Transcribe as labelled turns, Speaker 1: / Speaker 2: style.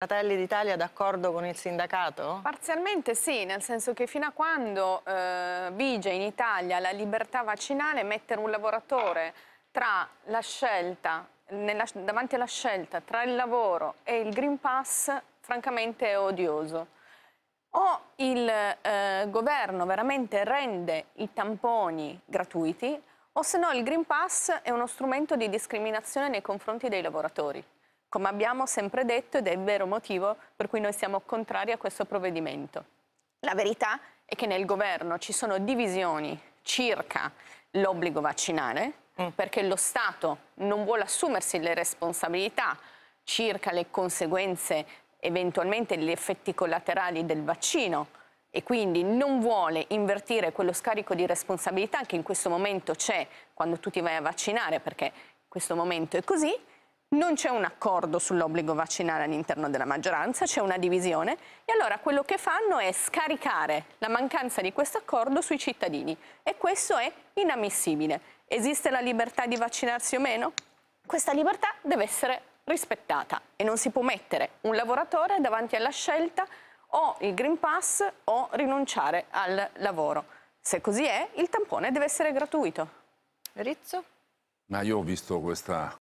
Speaker 1: Fratelli d'Italia d'accordo con il sindacato? Parzialmente sì, nel senso che fino a quando eh, vige in Italia la libertà vaccinale, mettere un lavoratore scelta, nella, davanti alla scelta tra il lavoro e il Green Pass, francamente è odioso. O il eh, governo veramente rende i tamponi gratuiti, o se no il Green Pass è uno strumento di discriminazione nei confronti dei lavoratori come abbiamo sempre detto ed è il vero motivo per cui noi siamo contrari a questo provvedimento. La verità è che nel governo ci sono divisioni circa l'obbligo vaccinale, mm. perché lo Stato non vuole assumersi le responsabilità circa le conseguenze, eventualmente gli effetti collaterali del vaccino e quindi non vuole invertire quello scarico di responsabilità che in questo momento c'è quando tu ti vai a vaccinare, perché in questo momento è così, non c'è un accordo sull'obbligo vaccinale all'interno della maggioranza, c'è una divisione e allora quello che fanno è scaricare la mancanza di questo accordo sui cittadini e questo è inammissibile. Esiste la libertà di vaccinarsi o meno? Questa libertà deve essere rispettata e non si può mettere un lavoratore davanti alla scelta o il Green Pass o rinunciare al lavoro. Se così è, il tampone deve essere gratuito. Rizzo? Ma io ho visto questa